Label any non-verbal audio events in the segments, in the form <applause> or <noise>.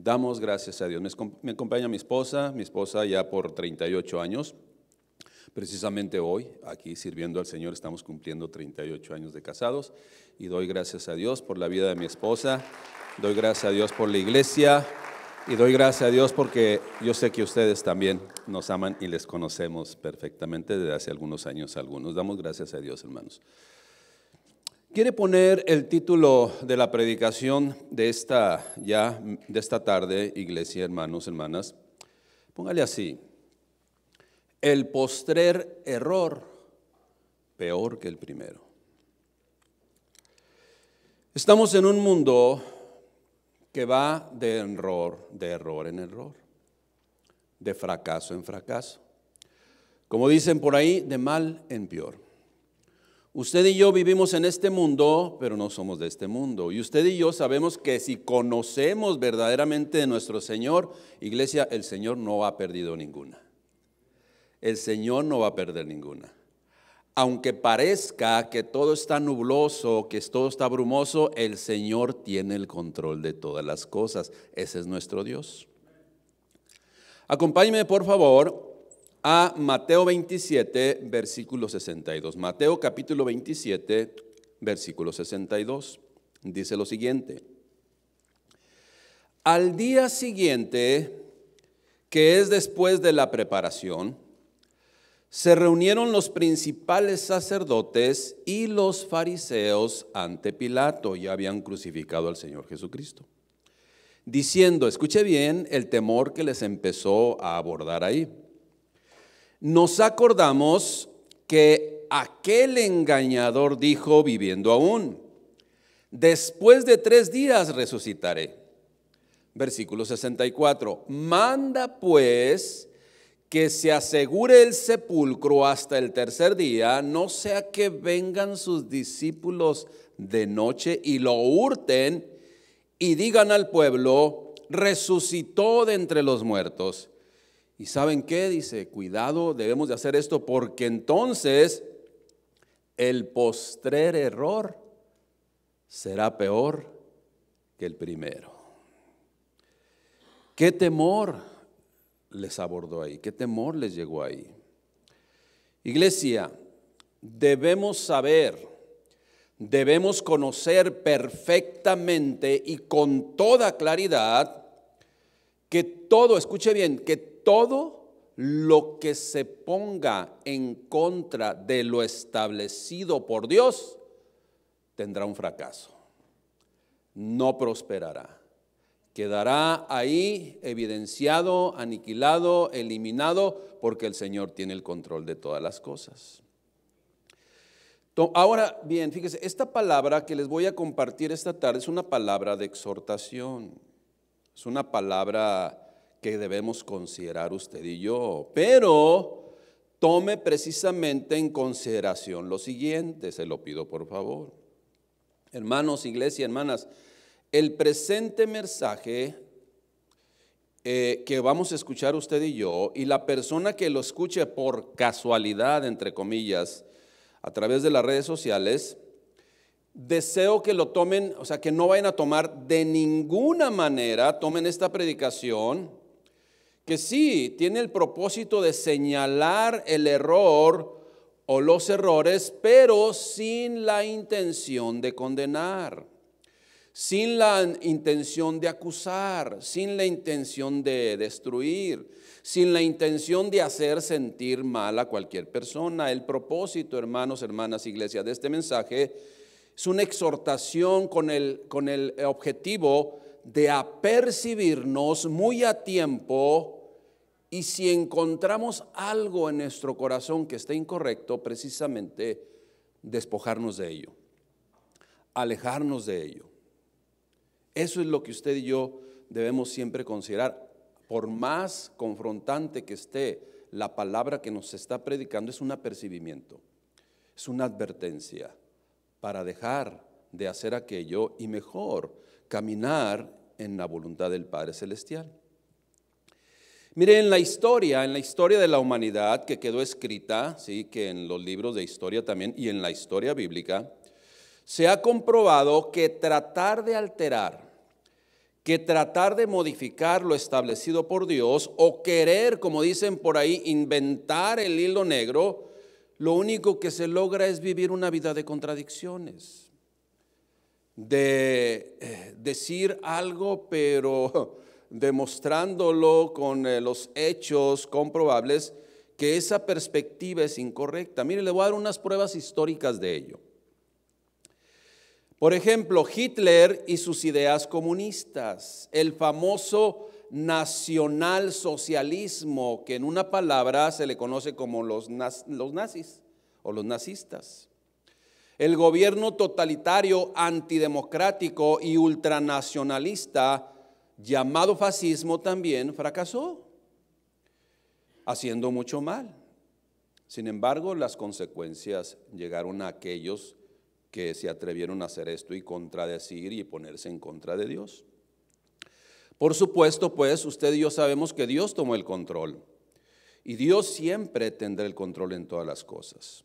Damos gracias a Dios. Me acompaña mi esposa, mi esposa ya por 38 años. Precisamente hoy, aquí sirviendo al Señor, estamos cumpliendo 38 años de casados y doy gracias a Dios por la vida de mi esposa, doy gracias a Dios por la iglesia y doy gracias a Dios porque yo sé que ustedes también nos aman y les conocemos perfectamente desde hace algunos años algunos. Damos gracias a Dios, hermanos. Quiere poner el título de la predicación de esta ya de esta tarde, iglesia, hermanos, hermanas. Póngale así. El postrer error peor que el primero. Estamos en un mundo que va de error, de error en error, de fracaso en fracaso. Como dicen por ahí, de mal en peor. Usted y yo vivimos en este mundo, pero no somos de este mundo. Y usted y yo sabemos que si conocemos verdaderamente a nuestro Señor, iglesia, el Señor no ha perdido ninguna. El Señor no va a perder ninguna. Aunque parezca que todo está nubloso, que todo está brumoso, el Señor tiene el control de todas las cosas. Ese es nuestro Dios. Acompáñeme, por favor, a Mateo 27, versículo 62. Mateo capítulo 27, versículo 62. Dice lo siguiente. Al día siguiente, que es después de la preparación, se reunieron los principales sacerdotes y los fariseos ante Pilato, ya habían crucificado al Señor Jesucristo, diciendo, escuche bien el temor que les empezó a abordar ahí nos acordamos que aquel engañador dijo, viviendo aún, después de tres días resucitaré. Versículo 64, manda pues que se asegure el sepulcro hasta el tercer día, no sea que vengan sus discípulos de noche y lo hurten y digan al pueblo, resucitó de entre los muertos. ¿Y saben qué? Dice, cuidado, debemos de hacer esto porque entonces el postrer error será peor que el primero. ¿Qué temor les abordó ahí? ¿Qué temor les llegó ahí? Iglesia, debemos saber, debemos conocer perfectamente y con toda claridad que todo, escuche bien, que todo lo que se ponga en contra de lo establecido por Dios tendrá un fracaso, no prosperará, quedará ahí evidenciado, aniquilado, eliminado, porque el Señor tiene el control de todas las cosas. Ahora bien, fíjese, esta palabra que les voy a compartir esta tarde es una palabra de exhortación, es una palabra que debemos considerar usted y yo. Pero tome precisamente en consideración lo siguiente, se lo pido por favor. Hermanos, iglesia, hermanas, el presente mensaje eh, que vamos a escuchar usted y yo, y la persona que lo escuche por casualidad, entre comillas, a través de las redes sociales, deseo que lo tomen, o sea, que no vayan a tomar de ninguna manera, tomen esta predicación que sí tiene el propósito de señalar el error o los errores, pero sin la intención de condenar, sin la intención de acusar, sin la intención de destruir, sin la intención de hacer sentir mal a cualquier persona. El propósito, hermanos, hermanas, iglesias, de este mensaje es una exhortación con el, con el objetivo de apercibirnos muy a tiempo y si encontramos algo en nuestro corazón que esté incorrecto, precisamente despojarnos de ello, alejarnos de ello. Eso es lo que usted y yo debemos siempre considerar. Por más confrontante que esté la palabra que nos está predicando, es un apercibimiento, es una advertencia para dejar de hacer aquello y mejor caminar en la voluntad del Padre Celestial. Mire, en la historia, en la historia de la humanidad que quedó escrita, sí, que en los libros de historia también y en la historia bíblica, se ha comprobado que tratar de alterar, que tratar de modificar lo establecido por Dios o querer, como dicen por ahí, inventar el hilo negro, lo único que se logra es vivir una vida de contradicciones, de eh, decir algo, pero demostrándolo con eh, los hechos comprobables, que esa perspectiva es incorrecta. Mire, le voy a dar unas pruebas históricas de ello. Por ejemplo, Hitler y sus ideas comunistas, el famoso nacionalsocialismo, que en una palabra se le conoce como los, los nazis o los nazistas. El gobierno totalitario, antidemocrático y ultranacionalista llamado fascismo también fracasó, haciendo mucho mal. Sin embargo, las consecuencias llegaron a aquellos que se atrevieron a hacer esto y contradecir y ponerse en contra de Dios. Por supuesto, pues usted y yo sabemos que Dios tomó el control y Dios siempre tendrá el control en todas las cosas.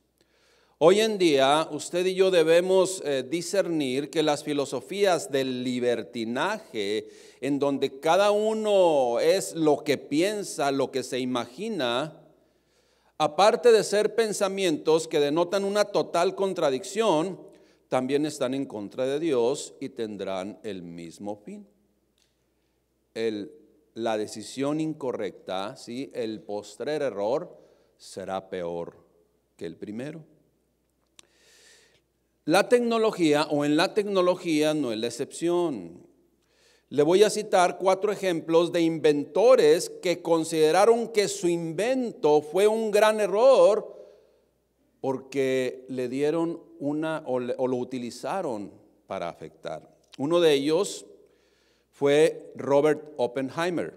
Hoy en día usted y yo debemos eh, discernir que las filosofías del libertinaje, en donde cada uno es lo que piensa, lo que se imagina, aparte de ser pensamientos que denotan una total contradicción, también están en contra de Dios y tendrán el mismo fin. la decisión incorrecta, ¿sí? el postrer error será peor que el primero. La tecnología o en la tecnología no es la excepción. Le voy a citar cuatro ejemplos de inventores que consideraron que su invento fue un gran error porque le dieron una o, lo utilizaron para afectar. Uno de ellos fue Robert Oppenheimer.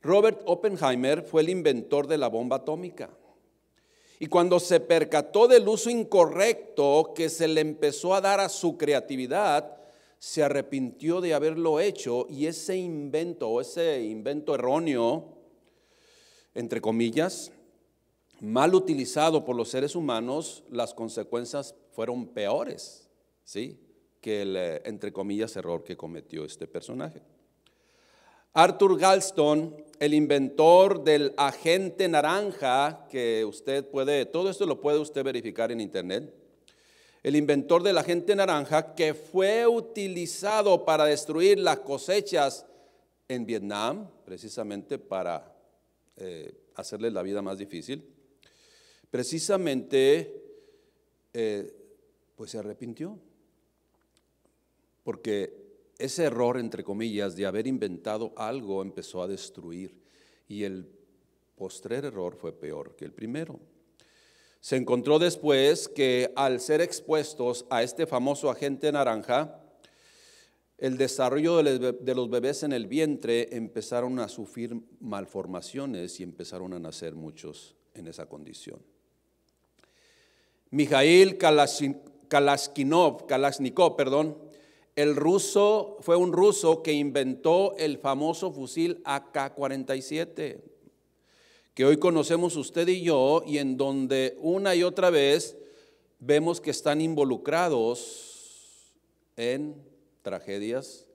Robert Oppenheimer fue el inventor de la bomba atómica. Y cuando se percató del uso incorrecto que se le empezó a dar a su creatividad, se arrepintió de haberlo hecho y ese invento o ese invento erróneo, entre comillas, mal utilizado por los seres humanos, las consecuencias fueron peores, ¿sí? Que el, eh, entre comillas, error que cometió este personaje. Arthur Galston el inventor del agente naranja, que usted puede, todo esto lo puede usted verificar en internet, el inventor del agente naranja que fue utilizado para destruir las cosechas en Vietnam, precisamente para eh, hacerle la vida más difícil, precisamente eh, pues se arrepintió, porque ese error, entre comillas, de haber inventado algo empezó a destruir y el postrer error fue peor que el primero. Se encontró después que al ser expuestos a este famoso agente naranja, el desarrollo de los bebés en el vientre empezaron a sufrir malformaciones y empezaron a nacer muchos en esa condición. Mijail Kalashnikov, Kalashnikov perdón, el ruso fue un ruso que inventó el famoso fusil AK-47, que hoy conocemos usted y yo, y en donde una y otra vez vemos que están involucrados en tragedias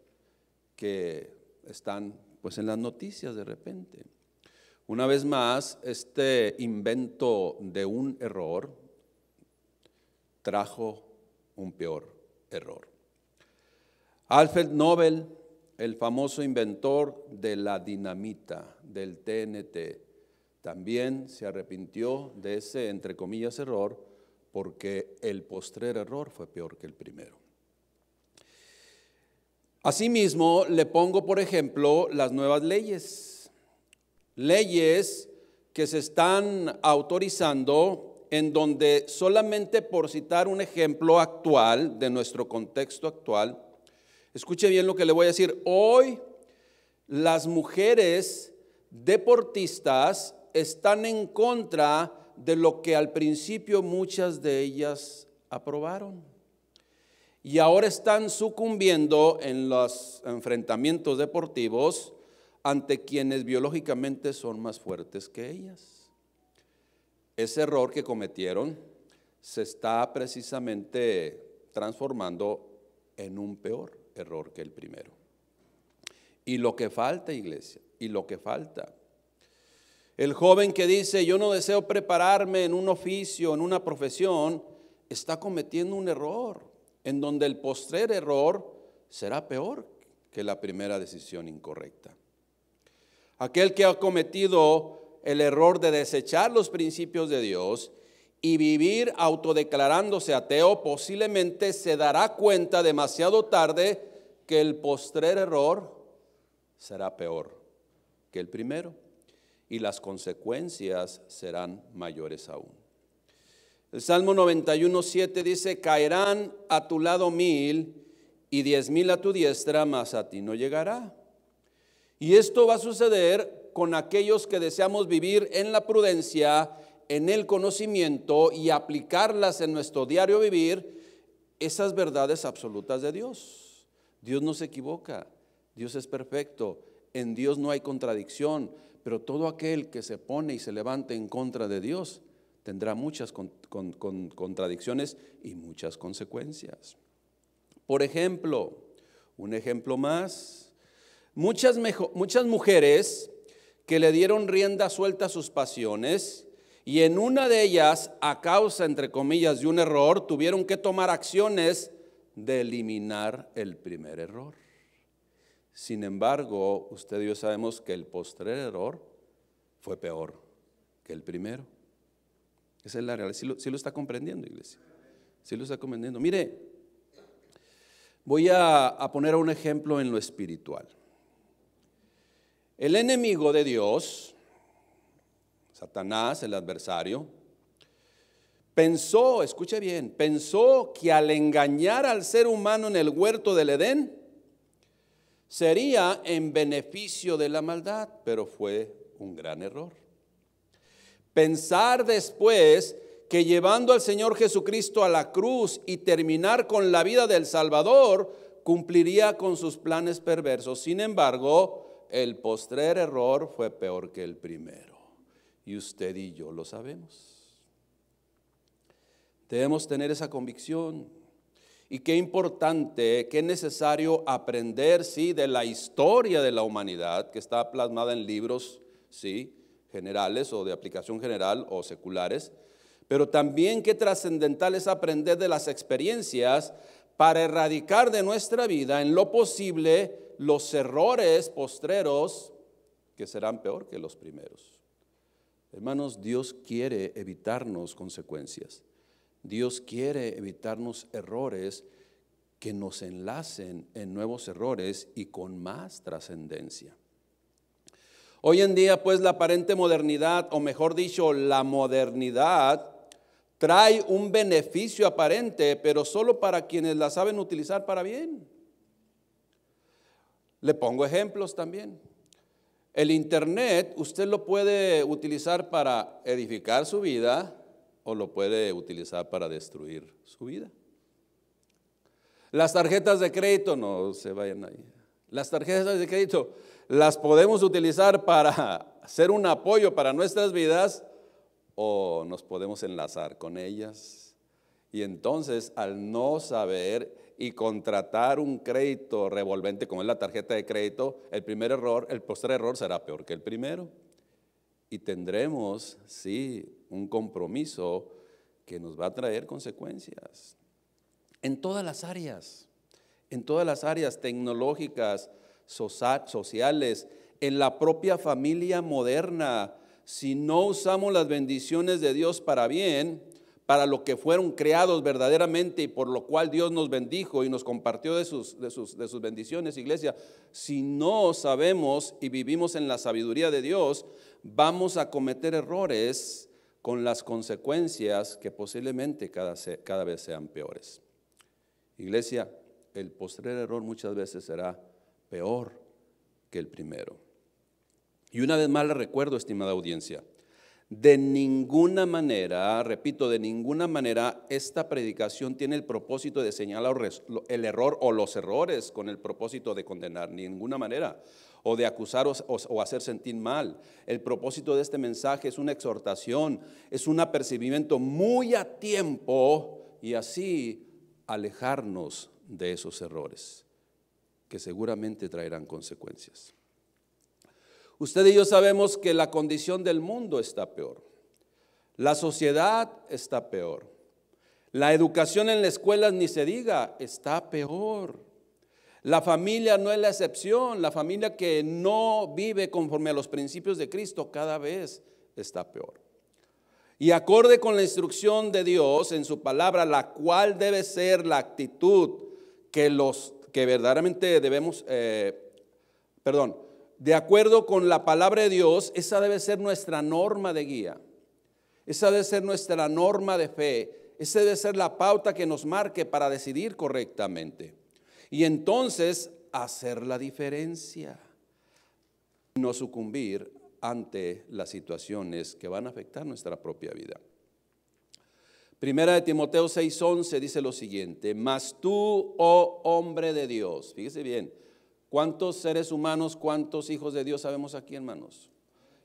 que están pues en las noticias de repente. Una vez más, este invento de un error trajo un peor error. Alfred Nobel, el famoso inventor de la dinamita, del TNT, también se arrepintió de ese, entre comillas, error, porque el postrer error fue peor que el primero. Asimismo, le pongo, por ejemplo, las nuevas leyes. Leyes que se están autorizando en donde solamente por citar un ejemplo actual de nuestro contexto actual, Escuche bien lo que le voy a decir. Hoy las mujeres deportistas están en contra de lo que al principio muchas de ellas aprobaron. Y ahora están sucumbiendo en los enfrentamientos deportivos ante quienes biológicamente son más fuertes que ellas. Ese error que cometieron se está precisamente transformando en un peor error que el primero. Y lo que falta, iglesia, y lo que falta. El joven que dice, yo no deseo prepararme en un oficio, en una profesión, está cometiendo un error, en donde el postrer error será peor que la primera decisión incorrecta. Aquel que ha cometido el error de desechar los principios de Dios y vivir autodeclarándose ateo, posiblemente se dará cuenta demasiado tarde que el postrer error será peor que el primero y las consecuencias serán mayores aún. El Salmo 91.7 dice, caerán a tu lado mil y diez mil a tu diestra, mas a ti no llegará. Y esto va a suceder con aquellos que deseamos vivir en la prudencia, en el conocimiento y aplicarlas en nuestro diario vivir, esas verdades absolutas de Dios. Dios no se equivoca, Dios es perfecto, en Dios no hay contradicción, pero todo aquel que se pone y se levante en contra de Dios tendrá muchas contradicciones y muchas consecuencias. Por ejemplo, un ejemplo más, muchas, muchas mujeres que le dieron rienda suelta a sus pasiones y en una de ellas, a causa, entre comillas, de un error, tuvieron que tomar acciones de eliminar el primer error. Sin embargo, usted y yo sabemos que el postrer error fue peor que el primero. Esa es la realidad. Si lo, está comprendiendo, iglesia. Si lo está comprendiendo. Mire, voy a poner un ejemplo en lo espiritual. El enemigo de Dios, Satanás, el adversario, Pensó, escuche bien, pensó que al engañar al ser humano en el huerto del Edén, sería en beneficio de la maldad, pero fue un gran error. Pensar después que llevando al Señor Jesucristo a la cruz y terminar con la vida del Salvador, cumpliría con sus planes perversos. Sin embargo, el postrer error fue peor que el primero. Y usted y yo lo sabemos. Debemos tener esa convicción. Y qué importante, qué necesario aprender, sí, de la historia de la humanidad, que está plasmada en libros, sí, generales o de aplicación general o seculares, pero también qué trascendental es aprender de las experiencias para erradicar de nuestra vida en lo posible los errores postreros que serán peor que los primeros. Hermanos, Dios quiere evitarnos consecuencias. Dios quiere evitarnos errores que nos enlacen en nuevos errores y con más trascendencia. Hoy en día, pues, la aparente modernidad, o mejor dicho, la modernidad, trae un beneficio aparente, pero solo para quienes la saben utilizar para bien. Le pongo ejemplos también. El Internet usted lo puede utilizar para edificar su vida, o lo puede utilizar para destruir su vida. Las tarjetas de crédito, no se vayan ahí. Las tarjetas de crédito las podemos utilizar para ser un apoyo para nuestras vidas o nos podemos enlazar con ellas. Y entonces, al no saber y contratar un crédito revolvente como es la tarjeta de crédito, el primer error, el posterior error será peor que el primero. Y tendremos, sí, un compromiso que nos va a traer consecuencias en todas las áreas, en todas las áreas tecnológicas, sociales, en la propia familia moderna. Si no usamos las bendiciones de Dios para bien, para lo que fueron creados verdaderamente y por lo cual Dios nos bendijo y nos compartió de sus, de sus, de sus bendiciones, iglesia, si no sabemos y vivimos en la sabiduría de Dios, vamos a cometer errores con las consecuencias que posiblemente cada, vez sean peores. Iglesia, el postrer error muchas veces será peor que el primero. Y una vez más le recuerdo, estimada audiencia, de ninguna manera, repito, de ninguna manera esta predicación tiene el propósito de señalar el error o los errores con el propósito de condenar, ninguna manera o de acusaros o, o hacer sentir mal. El propósito de este mensaje es una exhortación, es un apercibimiento muy a tiempo y así alejarnos de esos errores que seguramente traerán consecuencias. Usted y yo sabemos que la condición del mundo está peor. La sociedad está peor. La educación en las escuelas ni se diga, está peor. La familia no es la excepción. La familia que no vive conforme a los principios de Cristo cada vez está peor. Y acorde con la instrucción de Dios en su palabra, la cual debe ser la actitud que los que verdaderamente debemos, eh, perdón, de acuerdo con la palabra de Dios, esa debe ser nuestra norma de guía. Esa debe ser nuestra norma de fe. Esa debe ser la pauta que nos marque para decidir correctamente y entonces hacer la diferencia. No sucumbir ante las situaciones que van a afectar nuestra propia vida. Primera de Timoteo 6:11 dice lo siguiente, mas tú, oh hombre de Dios, fíjese bien, ¿cuántos seres humanos, cuántos hijos de Dios sabemos aquí, hermanos?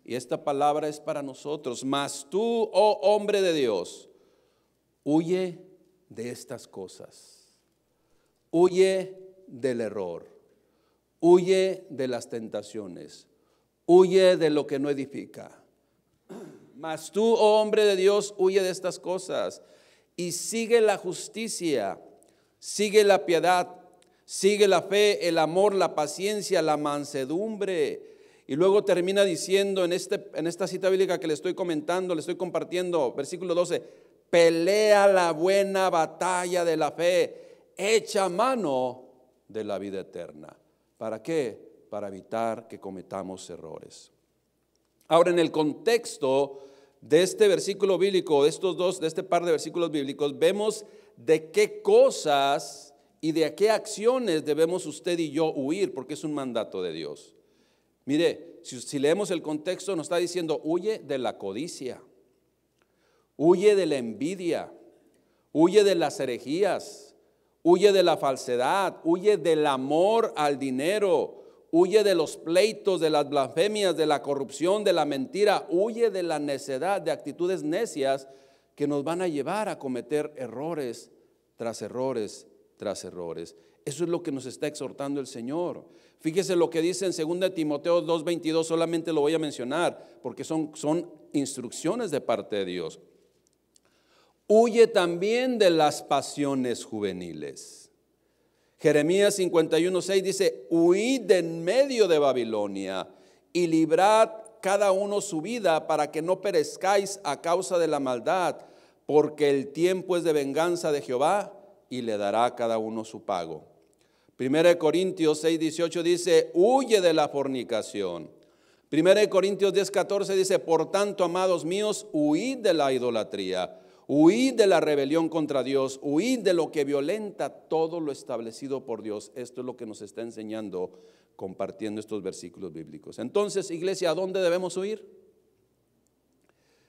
Y esta palabra es para nosotros, mas tú, oh hombre de Dios, huye de estas cosas. Huye del error, huye de las tentaciones, huye de lo que no edifica. <clears throat> Mas tú, oh hombre de Dios, huye de estas cosas y sigue la justicia, sigue la piedad, sigue la fe, el amor, la paciencia, la mansedumbre. Y luego termina diciendo en, este, en esta cita bíblica que le estoy comentando, le estoy compartiendo, versículo 12, pelea la buena batalla de la fe hecha mano de la vida eterna. ¿Para qué? Para evitar que cometamos errores. Ahora, en el contexto de este versículo bíblico, de estos dos, de este par de versículos bíblicos, vemos de qué cosas y de qué acciones debemos usted y yo huir, porque es un mandato de Dios. Mire, si, si leemos el contexto, nos está diciendo, huye de la codicia, huye de la envidia, huye de las herejías, Huye de la falsedad, huye del amor al dinero, huye de los pleitos, de las blasfemias, de la corrupción, de la mentira, huye de la necedad, de actitudes necias que nos van a llevar a cometer errores tras errores tras errores. Eso es lo que nos está exhortando el Señor. Fíjese lo que dice en 2 Timoteo 2.22, solamente lo voy a mencionar porque son, son instrucciones de parte de Dios huye también de las pasiones juveniles. Jeremías 51.6 dice, huid de en medio de Babilonia y librad cada uno su vida para que no perezcáis a causa de la maldad, porque el tiempo es de venganza de Jehová y le dará a cada uno su pago. 1 Corintios 6, dice, huye de la fornicación. 1 Corintios 10.14 dice, por tanto, amados míos, huid de la idolatría. Huid de la rebelión contra Dios, huid de lo que violenta todo lo establecido por Dios. Esto es lo que nos está enseñando compartiendo estos versículos bíblicos. Entonces, iglesia, ¿a dónde debemos huir?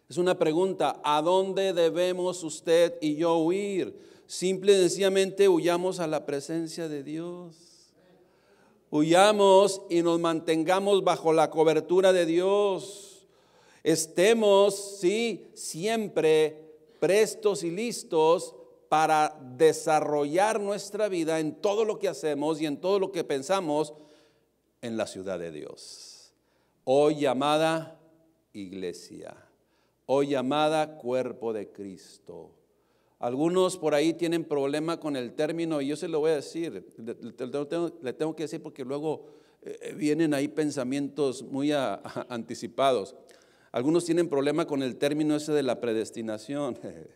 Es una pregunta, ¿a dónde debemos usted y yo huir? Simple y sencillamente huyamos a la presencia de Dios. Huyamos y nos mantengamos bajo la cobertura de Dios. Estemos, sí, siempre prestos y listos para desarrollar nuestra vida en todo lo que hacemos y en todo lo que pensamos en la ciudad de Dios. Hoy llamada iglesia, hoy llamada cuerpo de Cristo. Algunos por ahí tienen problema con el término y yo se lo voy a decir, le, tengo, que decir porque luego eh, eh, vienen ahí pensamientos muy <laughs> anticipados. Algunos tienen problema con el término ese de la predestinación. <laughs>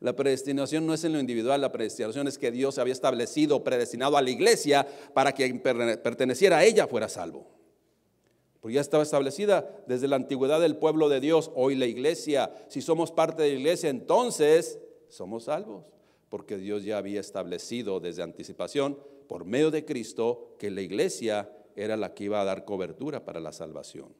La predestinación no es en lo individual, la predestinación es que Dios había establecido, predestinado a la iglesia para que perteneciera a ella fuera salvo. Porque ya estaba establecida desde la antigüedad del pueblo de Dios, hoy la iglesia. Si somos parte de la iglesia, entonces somos salvos. Porque Dios ya había establecido desde anticipación, por medio de Cristo, que la iglesia era la que iba a dar cobertura para la salvación.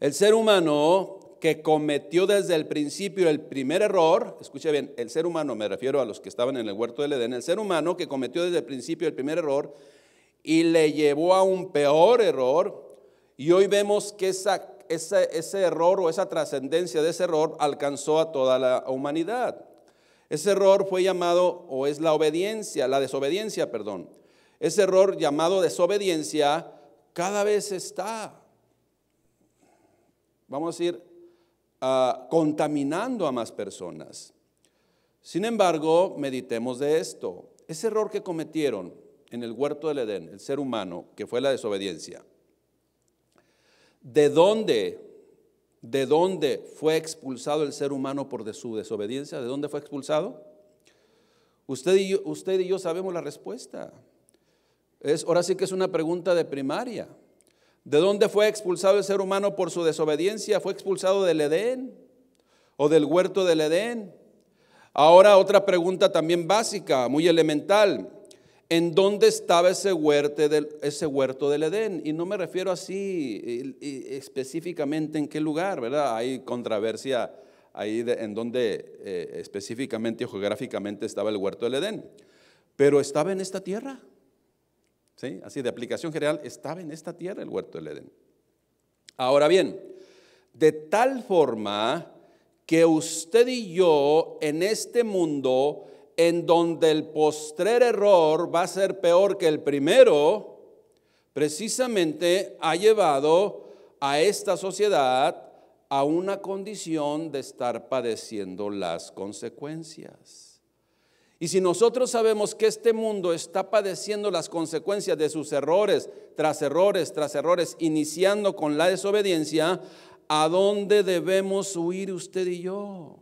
El ser humano que cometió desde el principio el primer error, escuche bien, el ser humano, me refiero a los que estaban en el huerto del Edén, el ser humano que cometió desde el principio el primer error y le llevó a un peor error, y hoy vemos que ese error o esa trascendencia de ese error alcanzó a toda la humanidad. Ese error fue llamado, o es la obediencia, la desobediencia, perdón. Ese error llamado desobediencia cada vez está vamos a ir ah, contaminando a más personas. Sin embargo, meditemos de esto. Ese error que cometieron en el huerto del Edén, el ser humano, que fue la desobediencia, ¿de dónde, de dónde fue expulsado el ser humano por su desobediencia? ¿De dónde fue expulsado? Usted y yo, usted y yo sabemos la respuesta. Es, ahora sí que es una pregunta de primaria. ¿De dónde fue expulsado el ser humano por su desobediencia? ¿Fue expulsado del Edén o del huerto del Edén? Ahora otra pregunta también básica, muy elemental. ¿En dónde estaba ese, huerto del, ese huerto del Edén? Y no me refiero así específicamente en qué lugar, ¿verdad? Hay controversia ahí en dónde eh, específicamente o geográficamente estaba el huerto del Edén. Pero estaba en esta tierra. Así de aplicación general, estaba en esta tierra el huerto del Edén. Ahora bien, de tal forma que usted y yo en este mundo, en donde el postrer error va a ser peor que el primero, precisamente ha llevado a esta sociedad a una condición de estar padeciendo las consecuencias. Y si nosotros sabemos que este mundo está padeciendo las consecuencias de sus errores, tras errores, tras errores, iniciando con la desobediencia, ¿a dónde debemos huir usted y yo?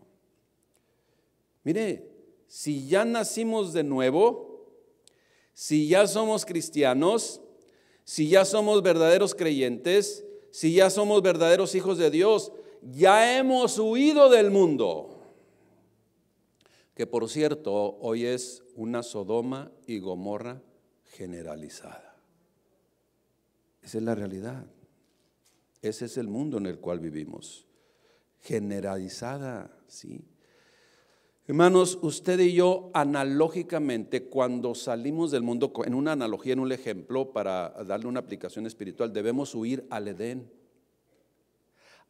Mire, si ya nacimos de nuevo, si ya somos cristianos, si ya somos verdaderos creyentes, si ya somos verdaderos hijos de Dios, ya hemos huido del mundo que por cierto hoy es una Sodoma y Gomorra generalizada. Esa es la realidad. Ese es el mundo en el cual vivimos. Generalizada, ¿sí? Hermanos, usted y yo analógicamente cuando salimos del mundo, en una analogía, en un ejemplo, para darle una aplicación espiritual, debemos huir al Edén,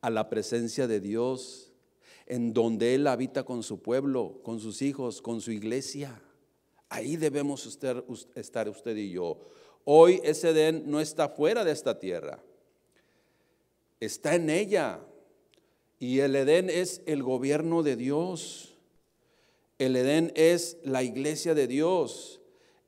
a la presencia de Dios, en donde Él habita con su pueblo, con sus hijos, con su iglesia. Ahí debemos estar usted y yo. Hoy ese Edén no está fuera de esta tierra, está en ella. Y el Edén es el gobierno de Dios. El Edén es la iglesia de Dios.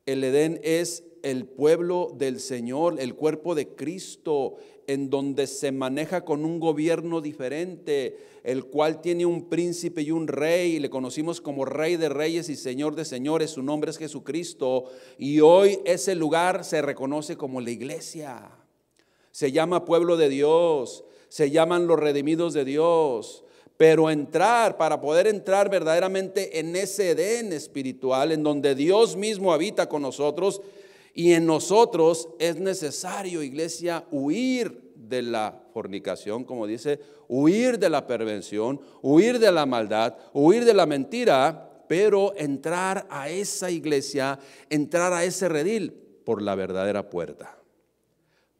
El Edén es el pueblo del Señor, el cuerpo de Cristo, en donde se maneja con un gobierno diferente, el cual tiene un príncipe y un rey, le conocimos como rey de reyes y señor de señores, su nombre es Jesucristo, y hoy ese lugar se reconoce como la iglesia, se llama pueblo de Dios, se llaman los redimidos de Dios, pero entrar, para poder entrar verdaderamente en ese Edén espiritual, en donde Dios mismo habita con nosotros, y en nosotros es necesario, iglesia, huir de la fornicación, como dice, huir de la pervención, huir de la maldad, huir de la mentira, pero entrar a esa iglesia, entrar a ese redil por la verdadera puerta,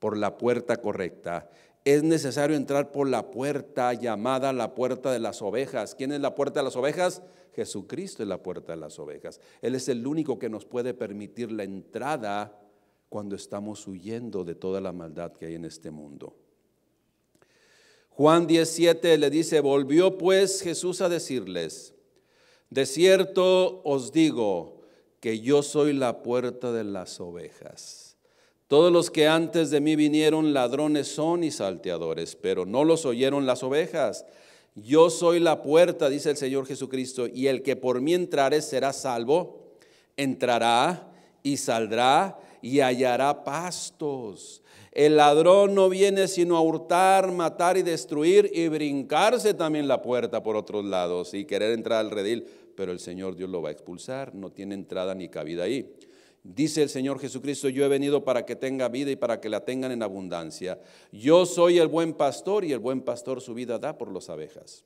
por la puerta correcta es necesario entrar por la puerta llamada la puerta de las ovejas. ¿Quién es la puerta de las ovejas? Jesucristo es la puerta de las ovejas. Él es el único que nos puede permitir la entrada cuando estamos huyendo de toda la maldad que hay en este mundo. Juan 17 le dice, volvió pues Jesús a decirles, de cierto os digo que yo soy la puerta de las ovejas. Todos los que antes de mí vinieron ladrones son y salteadores, pero no los oyeron las ovejas. Yo soy la puerta, dice el Señor Jesucristo, y el que por mí entrare será salvo, entrará y saldrá y hallará pastos. El ladrón no viene sino a hurtar, matar y destruir y brincarse también la puerta por otros lados y querer entrar al redil, pero el Señor Dios lo va a expulsar, no tiene entrada ni cabida ahí. Dice el Señor Jesucristo, yo he venido para que tenga vida y para que la tengan en abundancia. Yo soy el buen pastor y el buen pastor su vida da por las abejas.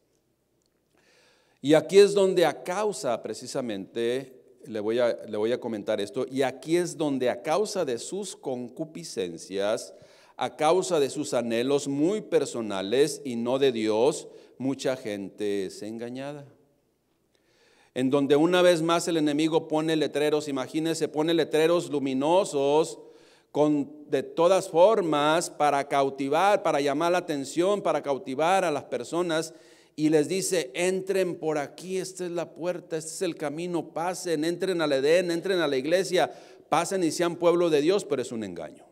Y aquí es donde a causa precisamente, le voy a, le voy a comentar esto, y aquí es donde a causa de sus concupiscencias, a causa de sus anhelos muy personales y no de Dios, mucha gente es engañada en donde una vez más el enemigo pone letreros, imagínense, pone letreros luminosos con, de todas formas para cautivar, para llamar la atención, para cautivar a las personas y les dice, entren por aquí, esta es la puerta, este es el camino, pasen, entren al Edén, entren a la iglesia, pasen y sean pueblo de Dios, pero es un engaño.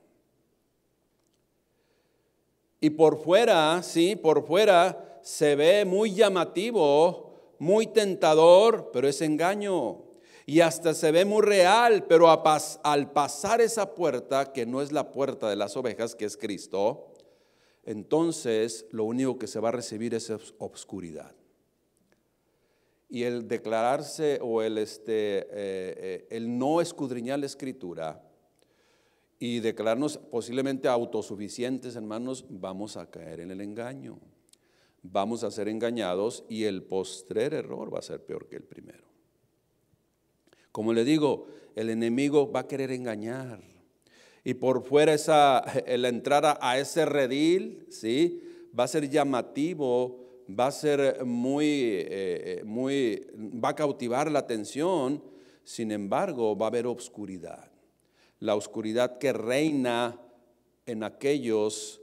Y por fuera, sí, por fuera se ve muy llamativo muy tentador, pero es engaño. Y hasta se ve muy real, pero al pasar esa puerta, que no es la puerta de las ovejas, que es Cristo, entonces lo único que se va a recibir es obscuridad. Y el declararse o el, este, eh, eh, el no escudriñar la escritura y declararnos posiblemente autosuficientes, hermanos, vamos a caer en el engaño vamos a ser engañados y el postrer error va a ser peor que el primero. Como le digo, el enemigo va a querer engañar. Y por fuera esa, la <laughs> entrada a ese redil, ¿sí? Va a ser llamativo, va a ser muy, eh, eh, muy, va a cautivar la atención, sin embargo va a haber obscuridad. La oscuridad que reina en aquellos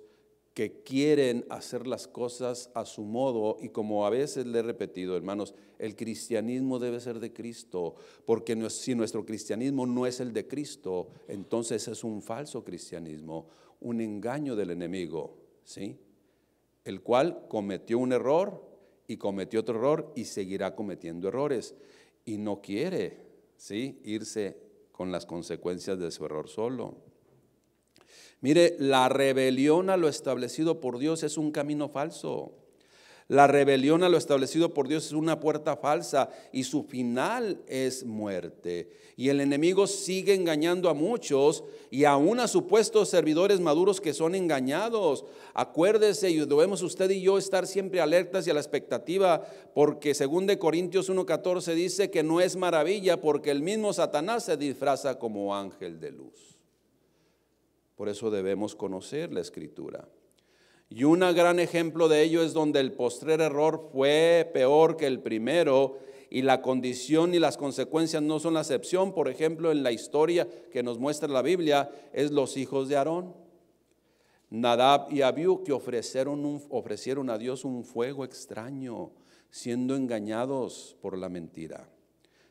que quieren hacer las cosas a su modo y como a veces le he repetido, hermanos, el cristianismo debe ser de Cristo, porque si nuestro cristianismo no es el de Cristo, entonces es un falso cristianismo, un engaño del enemigo, ¿sí? El cual cometió un error y cometió otro error y seguirá cometiendo errores y no quiere, ¿sí? irse con las consecuencias de su error solo. Mire, la rebelión a lo establecido por Dios es un camino falso. La rebelión a lo establecido por Dios es una puerta falsa y su final es muerte. Y el enemigo sigue engañando a muchos y aún a supuestos servidores maduros que son engañados. Acuérdese y debemos usted y yo estar siempre alertas y a la expectativa porque según de Corintios 1.14 dice que no es maravilla porque el mismo Satanás se disfraza como ángel de luz. Por eso debemos conocer la escritura. Y un gran ejemplo de ello es donde el postrer error fue peor que el primero y la condición y las consecuencias no son la excepción. Por ejemplo, en la historia que nos muestra la Biblia es los hijos de Aarón, Nadab y Abiú, que ofrecieron, ofrecieron a Dios un fuego extraño, siendo engañados por la mentira,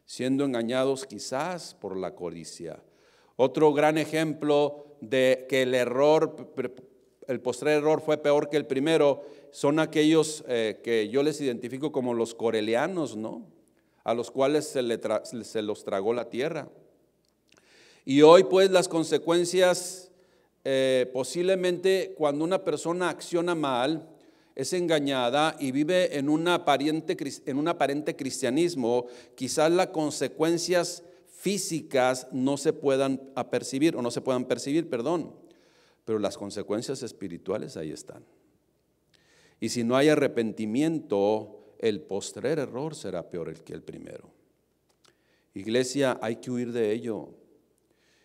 siendo engañados quizás por la codicia, otro gran ejemplo de que el error, el postre error fue peor que el primero, son aquellos eh, que yo les identifico como los corelianos, ¿no? A los cuales se, los tragó la tierra. Y hoy pues las consecuencias, eh, posiblemente cuando una persona acciona mal, es engañada y vive en, en un aparente cristianismo, quizás las consecuencias físicas no se puedan apercibir o no se puedan percibir, perdón, pero las consecuencias espirituales ahí están. Y si no hay arrepentimiento, el postrer error será peor que el primero. Iglesia, hay que huir de ello.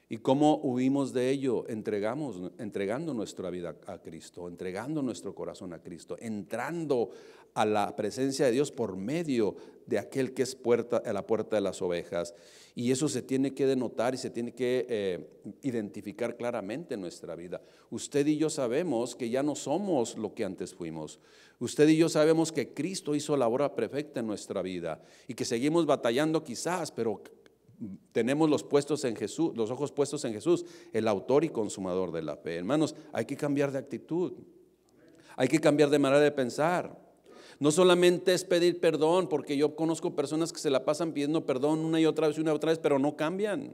¿Y cómo huimos de ello? Entregamos, entregando nuestra vida a Cristo, entregando nuestro corazón a Cristo, entrando a la presencia de Dios por medio de aquel que es puerta, a la puerta de las ovejas. Y eso se tiene que denotar y se tiene que eh, identificar claramente en nuestra vida. Usted y yo sabemos que ya no somos lo que antes fuimos. Usted y yo sabemos que Cristo hizo la obra perfecta en nuestra vida y que seguimos batallando quizás, pero tenemos los puestos en Jesús, los ojos puestos en Jesús, el autor y consumador de la fe. Hermanos, hay que cambiar de actitud. Hay que cambiar de manera de pensar. No solamente es pedir perdón, porque yo conozco personas que se la pasan pidiendo perdón una y otra vez, una y otra vez, pero no cambian.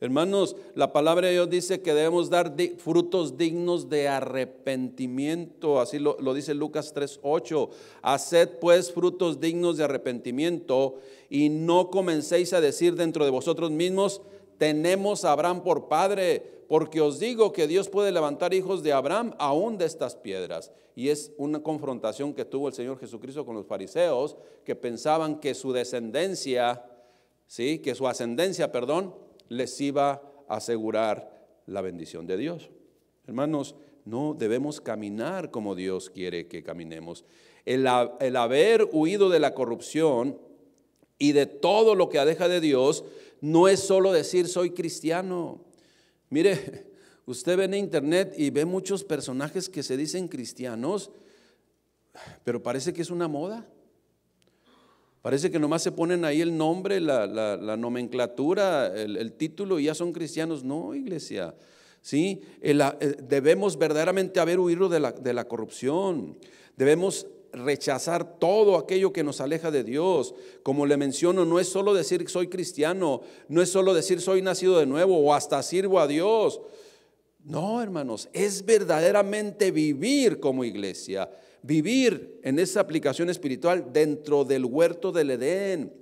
Hermanos, la palabra de Dios dice que debemos dar frutos dignos de arrepentimiento. Así lo, lo dice Lucas 3:8. Haced pues frutos dignos de arrepentimiento y no comencéis a decir dentro de vosotros mismos, tenemos a Abraham por padre, porque os digo que Dios puede levantar hijos de Abraham aún de estas piedras. Y es una confrontación que tuvo el Señor Jesucristo con los fariseos, que pensaban que su descendencia, sí, que su ascendencia, perdón, les iba a asegurar la bendición de Dios. Hermanos, no debemos caminar como Dios quiere que caminemos. El, el haber huido de la corrupción y de todo lo que deja de Dios no es solo decir soy cristiano. Mire, <laughs> usted ve en internet y ve muchos personajes que se dicen cristianos, pero parece que es una moda. Parece que nomás se ponen ahí el nombre, la, nomenclatura, el, título y ya son cristianos. No, iglesia. ¿sí? Eh, debemos verdaderamente haber huido de la, de la corrupción. Debemos rechazar todo aquello que nos aleja de Dios. Como le menciono, no es solo decir soy cristiano, no es solo decir soy nacido de nuevo o hasta sirvo a Dios. No, hermanos, es verdaderamente vivir como iglesia, vivir en esa aplicación espiritual dentro del huerto del Edén,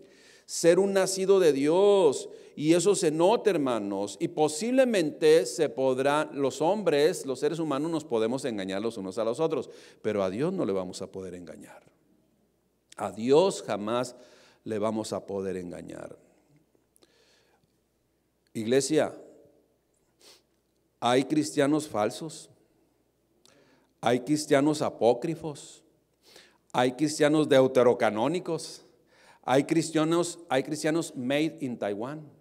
ser un nacido de Dios, y eso se nota, hermanos, y posiblemente se podrán, los hombres, los seres humanos nos podemos engañar los unos a los otros, pero a Dios no le vamos a poder engañar. A Dios jamás le vamos a poder engañar. Iglesia, hay cristianos falsos, hay cristianos apócrifos, hay cristianos deuterocanónicos, hay cristianos, hay cristianos made in Taiwan.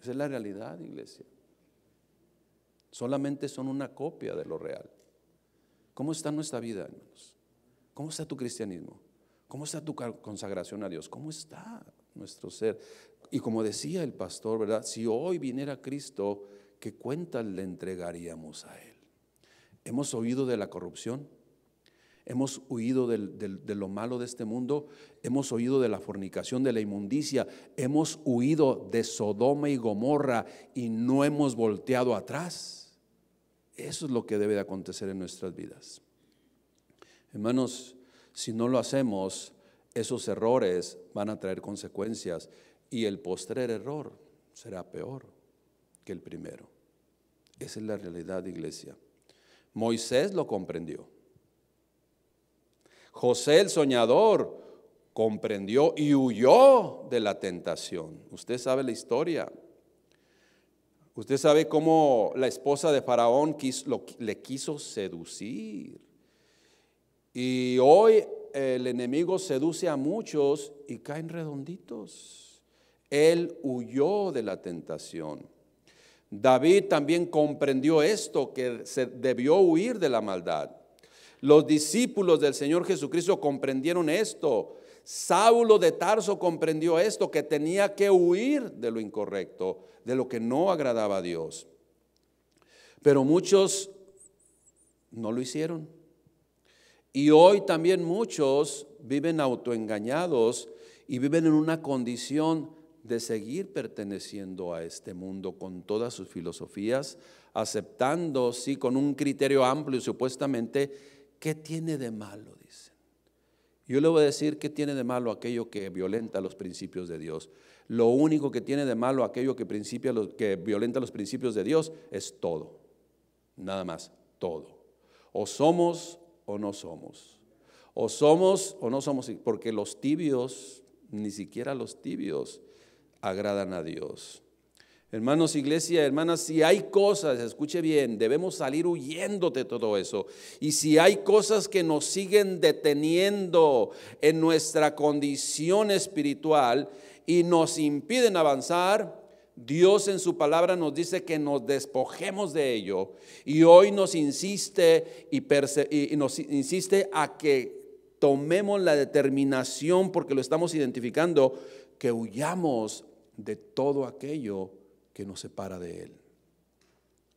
Esa es la realidad, iglesia. Solamente son una copia de lo real. ¿Cómo está nuestra vida, hermanos? ¿Cómo está tu cristianismo? ¿Cómo está tu consagración a Dios? ¿Cómo está nuestro ser? Y como decía el pastor, ¿verdad? Si hoy viniera Cristo, ¿qué cuentas le entregaríamos a Él? Hemos oído de la corrupción, Hemos huido de lo malo de este mundo, hemos huido de la fornicación, de la inmundicia, hemos huido de Sodoma y Gomorra y no hemos volteado atrás. Eso es lo que debe de acontecer en nuestras vidas. Hermanos, si no lo hacemos, esos errores van a traer consecuencias y el postrer error será peor que el primero. Esa es la realidad, iglesia. Moisés lo comprendió. José el soñador comprendió y huyó de la tentación. Usted sabe la historia. Usted sabe cómo la esposa de Faraón le quiso seducir. Y hoy el enemigo seduce a muchos y caen redonditos. Él huyó de la tentación. David también comprendió esto, que se debió huir de la maldad. Los discípulos del Señor Jesucristo comprendieron esto. Saulo de Tarso comprendió esto, que tenía que huir de lo incorrecto, de lo que no agradaba a Dios. Pero muchos no lo hicieron. Y hoy también muchos viven autoengañados y viven en una condición de seguir perteneciendo a este mundo con todas sus filosofías, aceptando, sí, con un criterio amplio y supuestamente ¿qué tiene de malo? Dicen. Yo le voy a decir qué tiene de malo aquello que violenta los principios de Dios. Lo único que tiene de malo aquello que, que violenta los principios de Dios es todo. Nada más, todo. O somos o no somos. O somos o no somos, porque los tibios, ni siquiera los tibios, agradan a Dios. Hermanos, iglesia, hermanas, si hay cosas, escuche bien, debemos salir huyendo de todo eso. Y si hay cosas que nos siguen deteniendo en nuestra condición espiritual y nos impiden avanzar, Dios en su palabra nos dice que nos despojemos de ello. Y hoy nos insiste y, nos insiste a que tomemos la determinación, porque lo estamos identificando, que huyamos de todo aquello que nos separa de Él.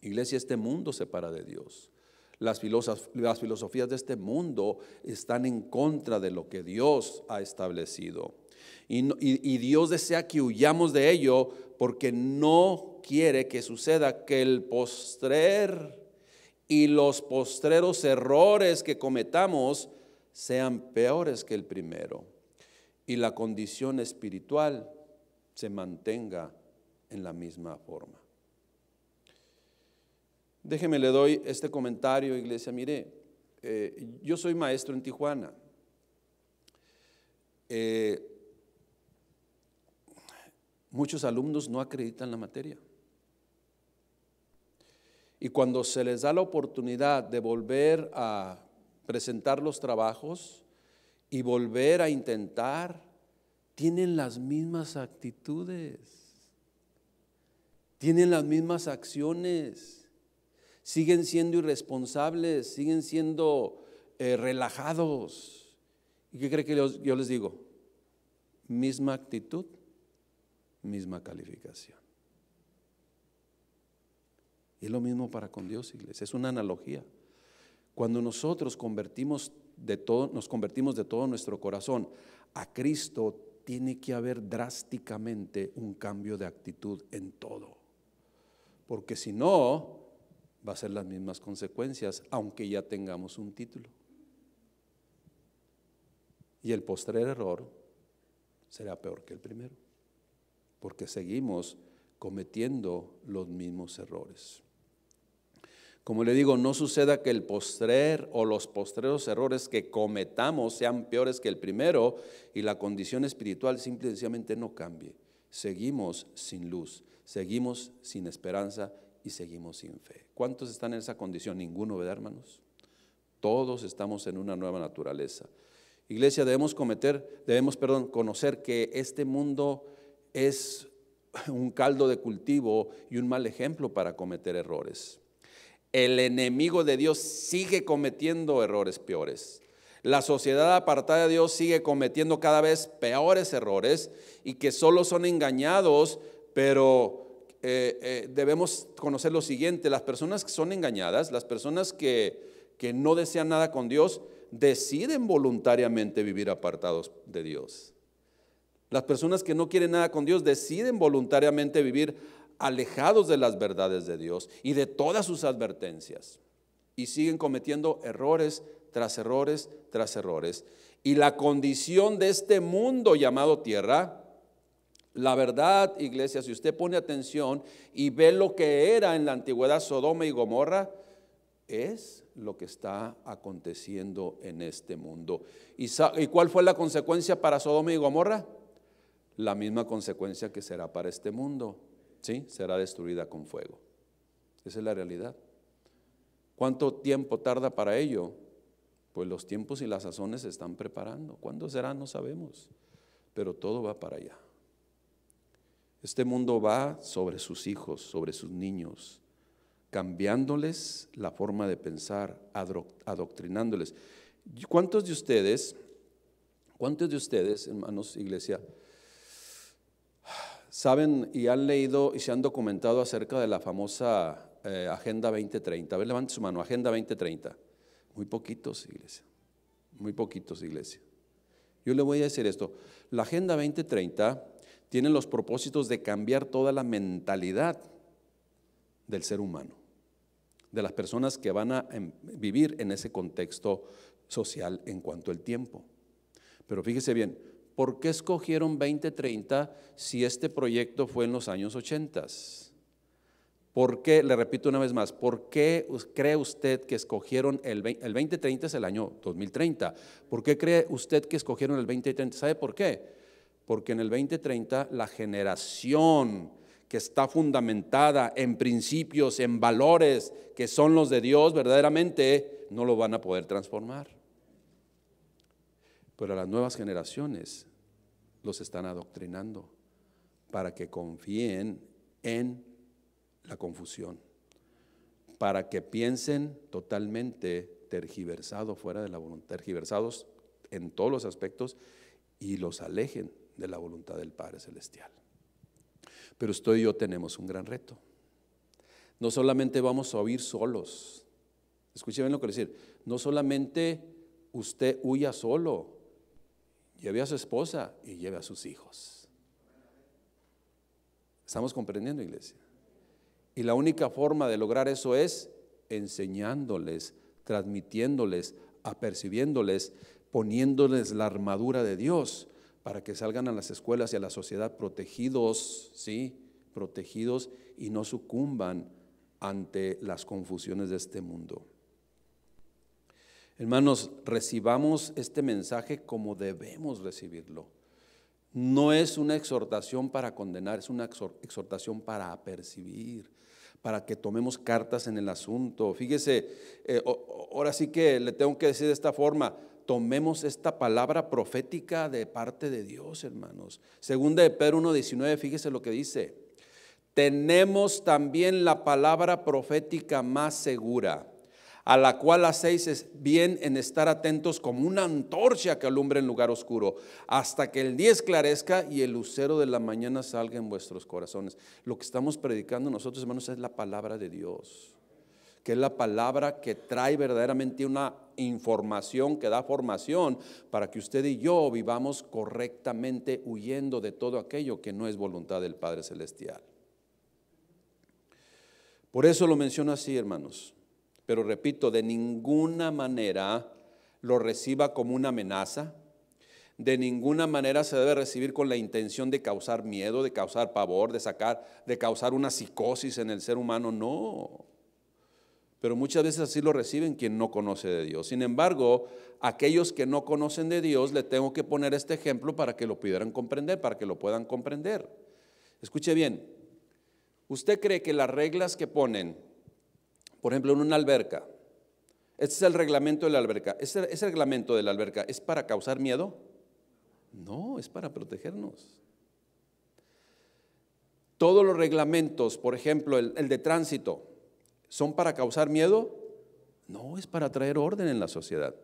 Iglesia, este mundo separa de Dios. Las, filosofías, las filosofías de este mundo están en contra de lo que Dios ha establecido. Y, y Dios desea que huyamos de ello porque no quiere que suceda que el postrer y los postreros errores que cometamos sean peores que el primero y la condición espiritual se mantenga en la misma forma. Déjeme, le doy este comentario, iglesia. Mire, eh, yo soy maestro en Tijuana. Eh, muchos alumnos no acreditan la materia. Y cuando se les da la oportunidad de volver a presentar los trabajos y volver a intentar, tienen las mismas actitudes tienen las mismas acciones, siguen siendo irresponsables, siguen siendo eh, relajados. ¿Y qué cree que yo, les digo? Misma actitud, misma calificación. Y es lo mismo para con Dios, iglesia, es una analogía. Cuando nosotros convertimos de nos convertimos de todo nuestro corazón a Cristo, tiene que haber drásticamente un cambio de actitud en todo porque si no, va a ser las mismas consecuencias, aunque ya tengamos un título. Y el postrer error será peor que el primero, porque seguimos cometiendo los mismos errores. Como le digo, no suceda que el postrer o los postreros errores que cometamos sean peores que el primero y la condición espiritual simplemente no cambie. Seguimos sin luz. Seguimos sin esperanza y seguimos sin fe. ¿Cuántos están en esa condición? Ninguno, ¿verdad, hermanos? Todos estamos en una nueva naturaleza. Iglesia, debemos cometer, debemos, perdón, conocer que este mundo es <laughs> un caldo de cultivo y un mal ejemplo para cometer errores. El enemigo de Dios sigue cometiendo errores peores. La sociedad apartada de Dios sigue cometiendo cada vez peores errores y que solo son engañados pero eh, eh, debemos conocer lo siguiente, las personas que son engañadas, las personas que no desean nada con Dios, deciden voluntariamente vivir apartados de Dios. Las personas que no quieren nada con Dios deciden voluntariamente vivir alejados de las verdades de Dios y de todas sus advertencias. Y siguen cometiendo errores tras errores tras errores. Y la condición de este mundo llamado tierra la verdad, iglesia, si usted pone atención y ve lo que era en la antigüedad Sodoma y Gomorra, es lo que está aconteciendo en este mundo. ¿Y, cuál fue la consecuencia para Sodoma y Gomorra? La misma consecuencia que será para este mundo. ¿Sí? Será destruida con fuego. Esa es la realidad. ¿Cuánto tiempo tarda para ello? Pues los tiempos y las sazones se están preparando. ¿Cuándo será? No sabemos. Pero todo va para allá. Este mundo va sobre sus hijos, sobre sus niños, cambiándoles la forma de pensar, adoctrinándoles. ¿Cuántos de ustedes, cuántos de ustedes, hermanos, iglesia, saben y han leído y se han documentado acerca de la famosa eh, Agenda 2030? A ver, levante su mano, Agenda 2030. Muy poquitos, iglesia. Muy poquitos, iglesia. Yo le voy a decir esto. La Agenda 2030 tienen los propósitos de cambiar toda la mentalidad del ser humano, de las personas que van a em, vivir en ese contexto social en cuanto al tiempo. Pero fíjese bien, ¿por qué escogieron 2030 si este proyecto fue en los años 80? ¿Por qué, le repito una vez más, por qué cree usted que escogieron el, el 2030 es el año 2030? ¿Por qué cree usted que escogieron el 2030? ¿Sabe por qué? porque en el 2030 la generación que está fundamentada en principios, en valores que son los de Dios verdaderamente, no lo van a poder transformar. Pero las nuevas generaciones los están adoctrinando para que confíen en la confusión, para que piensen totalmente tergiversado fuera de la voluntad, tergiversados en todos los aspectos y los alejen de la voluntad del Padre Celestial. Pero usted y yo tenemos un gran reto. No solamente vamos a huir solos. Escuchen lo que decir. No solamente usted huya solo. Lleve a su esposa y lleve a sus hijos. ¿Estamos comprendiendo, iglesia? Y la única forma de lograr eso es enseñándoles, transmitiéndoles, apercibiéndoles, poniéndoles la armadura de Dios para que salgan a las escuelas y a la sociedad protegidos, ¿sí? Protegidos y no sucumban ante las confusiones de este mundo. Hermanos, recibamos este mensaje como debemos recibirlo. No es una exhortación para condenar, es una exhortación para apercibir, para que tomemos cartas en el asunto. Fíjese, eh, ahora sí que le tengo que decir de esta forma, tomemos esta palabra profética de parte de Dios, hermanos. Segunda de Pedro 1.19, fíjese lo que dice. Tenemos también la palabra profética más segura, a la cual hacéis bien en estar atentos como una antorcha que alumbra en lugar oscuro, hasta que el día esclarezca y el lucero de la mañana salga en vuestros corazones. Lo que estamos predicando nosotros, hermanos, es la palabra de Dios que es la palabra que trae verdaderamente una información que da formación para que usted y yo vivamos correctamente huyendo de todo aquello que no es voluntad del Padre Celestial. Por eso lo menciono así, hermanos. Pero repito, de ninguna manera lo reciba como una amenaza. De ninguna manera se debe recibir con la intención de causar miedo, de causar pavor, de sacar, de causar una psicosis en el ser humano. No pero muchas veces así lo reciben quien no conoce de Dios. Sin embargo, aquellos que no conocen de Dios, le tengo que poner este ejemplo para que lo pudieran comprender, para que lo puedan comprender. Escuche bien, ¿usted cree que las reglas que ponen, por ejemplo, en una alberca, este es el reglamento de la alberca, ese, reglamento de la alberca es para causar miedo? No, es para protegernos. Todos los reglamentos, por ejemplo, el de tránsito, son para causar miedo? No, es para traer orden en la sociedad.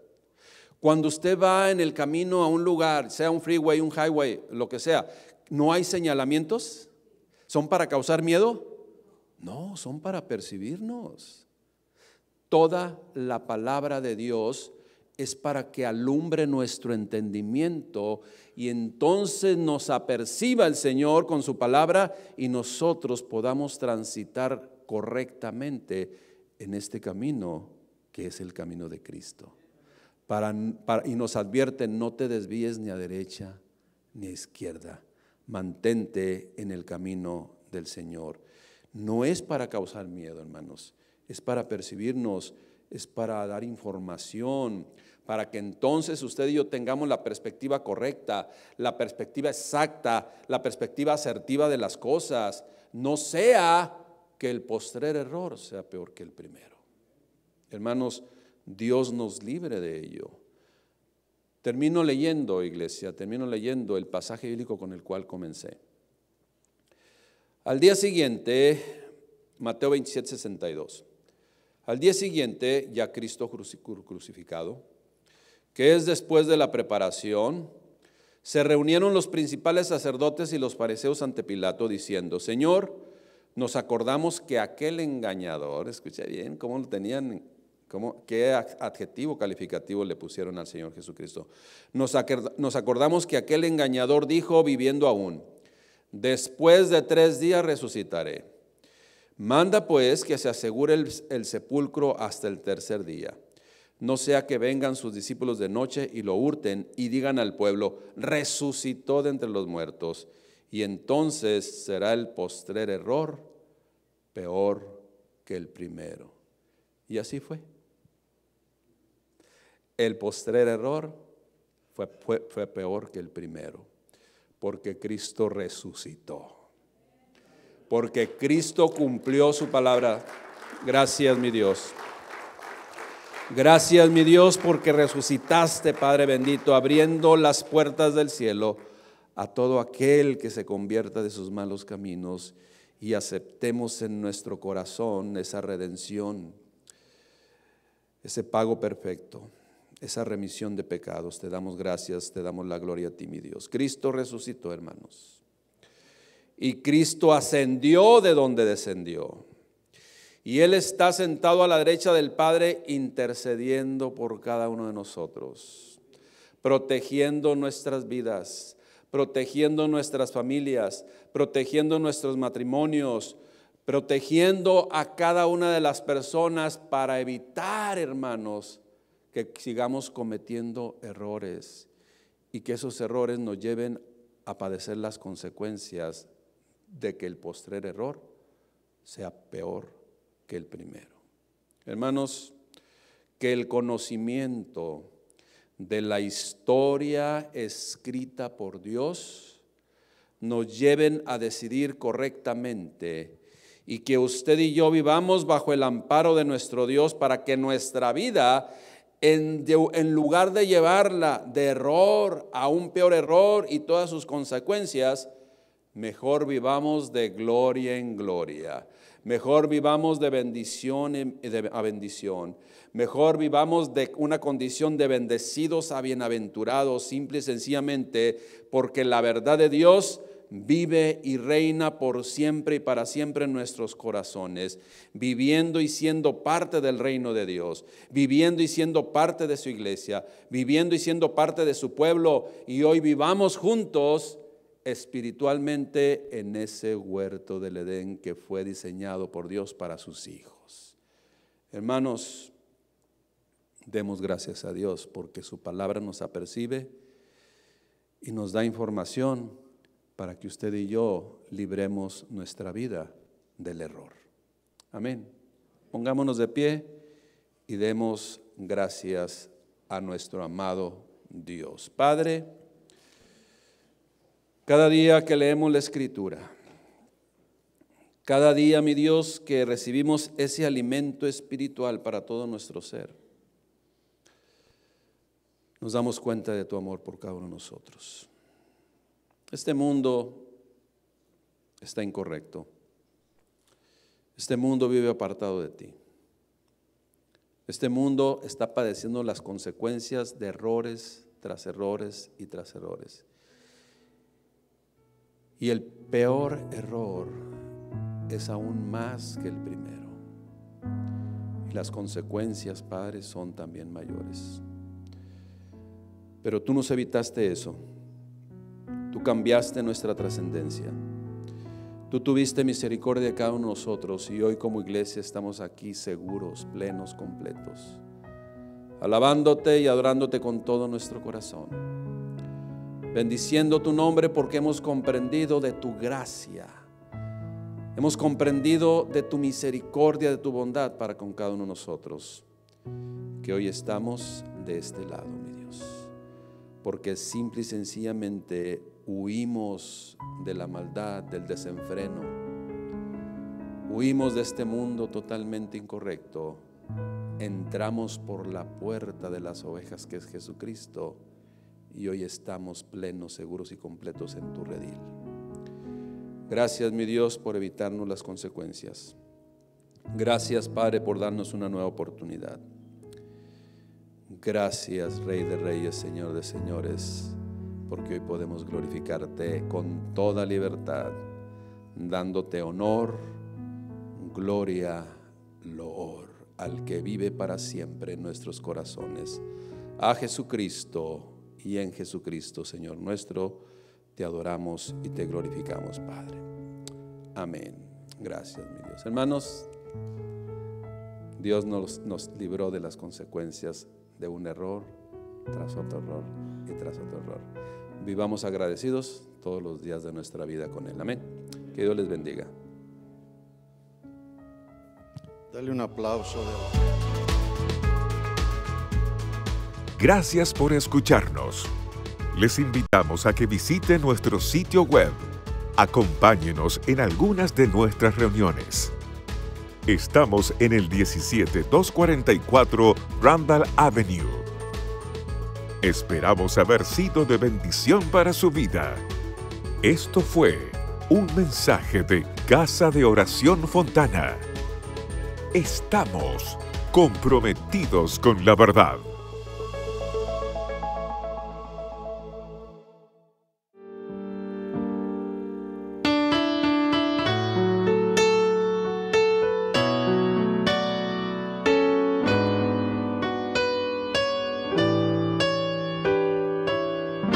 Cuando usted va en el camino a un lugar, sea un freeway, un highway, lo que sea, ¿no hay señalamientos? ¿Son para causar miedo? No, son para percibirnos. Toda la palabra de Dios es para que alumbre nuestro entendimiento y entonces nos aperciba el Señor con su palabra y nosotros podamos transitar correctamente en este camino que es el camino de Cristo. Para, y nos advierte, no te desvíes ni a derecha ni a izquierda, mantente en el camino del Señor. No es para causar miedo, hermanos, es para percibirnos, es para dar información, para que entonces usted y yo tengamos la perspectiva correcta, la perspectiva exacta, la perspectiva asertiva de las cosas. No sea que el postrer error sea peor que el primero. Hermanos, Dios nos libre de ello. Termino leyendo, iglesia, termino leyendo el pasaje bíblico con el cual comencé. Al día siguiente, Mateo 27, 62. Al día siguiente, ya Cristo crucificado, que es después de la preparación, se reunieron los principales sacerdotes y los fariseos ante Pilato diciendo, Señor, nos acordamos que aquel engañador, escuché bien, cómo lo tenían, qué adjetivo calificativo le pusieron al Señor Jesucristo. Nos, acordamos que aquel engañador dijo, viviendo aún, después de tres días resucitaré. Manda pues que se asegure el, el sepulcro hasta el tercer día. No sea que vengan sus discípulos de noche y lo hurten y digan al pueblo, resucitó de entre los muertos. Y entonces será el postrer error peor que el primero. Y así fue. El postrer error fue, peor que el primero, porque Cristo resucitó. Porque Cristo cumplió su palabra. Gracias, mi Dios. Gracias, mi Dios, porque resucitaste, Padre bendito, abriendo las puertas del cielo a todo aquel que se convierta de sus malos caminos y aceptemos en nuestro corazón esa redención, ese pago perfecto, esa remisión de pecados. Te damos gracias, te damos la gloria a ti, mi Dios. Cristo resucitó, hermanos. Y Cristo ascendió de donde descendió. Y Él está sentado a la derecha del Padre intercediendo por cada uno de nosotros, protegiendo nuestras vidas, protegiendo nuestras familias, protegiendo nuestros matrimonios, protegiendo a cada una de las personas para evitar, hermanos, que sigamos cometiendo errores y que esos errores nos lleven a padecer las consecuencias de que el postrer error sea peor que el primero. Hermanos, que el conocimiento de la historia escrita por Dios nos lleven a decidir correctamente y que usted y yo vivamos bajo el amparo de nuestro Dios para que nuestra vida, en, lugar de llevarla de error a un peor error y todas sus consecuencias, mejor vivamos de gloria en gloria. Mejor vivamos de bendición a bendición. Mejor vivamos de una condición de bendecidos a bienaventurados, simple y sencillamente, porque la verdad de Dios vive y reina por siempre y para siempre en nuestros corazones, viviendo y siendo parte del reino de Dios, viviendo y siendo parte de su iglesia, viviendo y siendo parte de su pueblo, y hoy vivamos juntos espiritualmente en ese huerto del Edén que fue diseñado por Dios para sus hijos. Hermanos, demos gracias a Dios porque su palabra nos apercibe y nos da información para que usted y yo libremos nuestra vida del error. Amén. Pongámonos de pie y demos gracias a nuestro amado Dios. Padre, cada día que leemos la Escritura, cada día, mi Dios, que recibimos ese alimento espiritual para todo nuestro ser, nos damos cuenta de tu amor por cada uno de nosotros. Este mundo está incorrecto. Este mundo vive apartado de ti. Este mundo está padeciendo las consecuencias de errores tras errores y tras errores. Y el peor error es aún más que el primero. Y las consecuencias, Padre, son también mayores. Pero tú nos evitaste eso. Tú cambiaste nuestra trascendencia. Tú tuviste misericordia de cada uno de nosotros y hoy como iglesia estamos aquí seguros, plenos, completos, alabándote y adorándote con todo nuestro corazón, bendiciendo tu nombre porque hemos comprendido de tu gracia, hemos comprendido de tu misericordia, de tu bondad para con cada uno de nosotros, que hoy estamos de este lado, mi Dios, porque simple y sencillamente huimos de la maldad, del desenfreno. Huimos de este mundo totalmente incorrecto. Entramos por la puerta de las ovejas que es Jesucristo y hoy estamos plenos, seguros y completos en tu redil. Gracias mi Dios por evitarnos las consecuencias. Gracias Padre por darnos una nueva oportunidad. Gracias Rey de Reyes, Señor de Señores porque hoy podemos glorificarte con toda libertad, dándote honor, gloria, loor al que vive para siempre en nuestros corazones. A Jesucristo y en Jesucristo, Señor nuestro, te adoramos y te glorificamos, Padre. Amén. Gracias, mi Dios. Hermanos, Dios nos, nos libró de las consecuencias de un error tras otro error y tras otro error vivamos agradecidos todos los días de nuestra vida con Él. Amén. Que Dios les bendiga. Dale un aplauso. Gracias por escucharnos. Les invitamos a que visiten nuestro sitio web. Acompáñenos en algunas de nuestras reuniones. Estamos en el 17244 Randall Avenue Esperamos haber sido de bendición para su vida. Esto fue un mensaje de Casa de Oración Fontana. Estamos comprometidos con la verdad.